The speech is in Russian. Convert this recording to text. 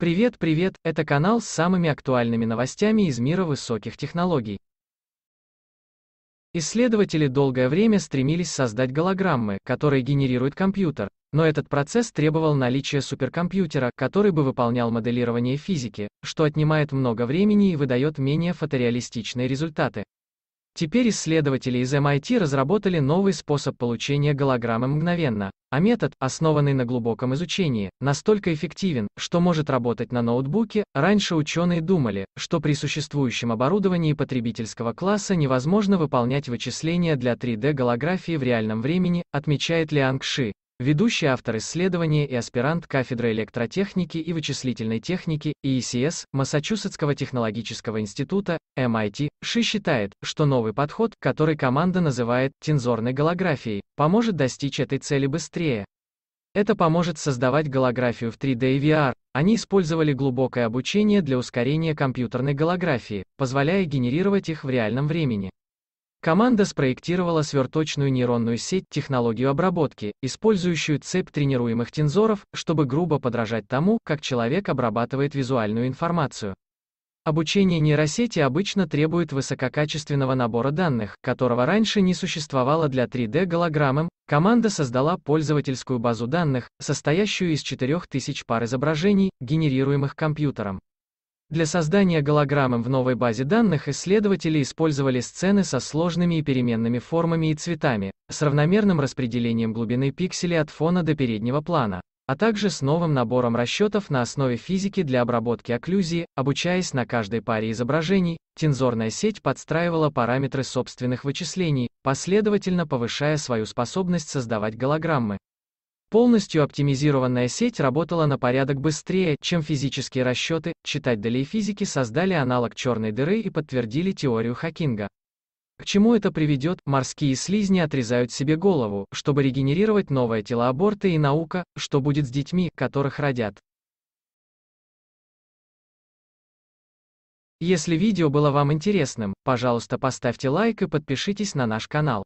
Привет, привет, это канал с самыми актуальными новостями из мира высоких технологий. Исследователи долгое время стремились создать голограммы, которые генерирует компьютер, но этот процесс требовал наличия суперкомпьютера, который бы выполнял моделирование физики, что отнимает много времени и выдает менее фотореалистичные результаты. Теперь исследователи из MIT разработали новый способ получения голограммы мгновенно, а метод, основанный на глубоком изучении, настолько эффективен, что может работать на ноутбуке. Раньше ученые думали, что при существующем оборудовании потребительского класса невозможно выполнять вычисления для 3D-голографии в реальном времени, отмечает Лианг Ши ведущий автор исследования и аспирант кафедры электротехники и вычислительной техники ИИСС Массачусетского технологического института MIT эм Ши считает, что новый подход, который команда называет тензорной голографией, поможет достичь этой цели быстрее. Это поможет создавать голографию в 3D и VR. Они использовали глубокое обучение для ускорения компьютерной голографии, позволяя генерировать их в реальном времени. Команда спроектировала сверточную нейронную сеть технологию обработки, использующую цепь тренируемых тензоров, чтобы грубо подражать тому, как человек обрабатывает визуальную информацию. Обучение нейросети обычно требует высококачественного набора данных, которого раньше не существовало для 3D-голограмм. Команда создала пользовательскую базу данных, состоящую из 4000 пар изображений, генерируемых компьютером. Для создания голограммы в новой базе данных исследователи использовали сцены со сложными и переменными формами и цветами, с равномерным распределением глубины пикселей от фона до переднего плана, а также с новым набором расчетов на основе физики для обработки окклюзии, обучаясь на каждой паре изображений, тензорная сеть подстраивала параметры собственных вычислений, последовательно повышая свою способность создавать голограммы. Полностью оптимизированная сеть работала на порядок быстрее, чем физические расчеты, Читать далее физики создали аналог черной дыры и подтвердили теорию Хакинга. К чему это приведет? Морские слизни отрезают себе голову, чтобы регенерировать новое тело аборта и наука, что будет с детьми, которых родят. Если видео было вам интересным, пожалуйста поставьте лайк и подпишитесь на наш канал.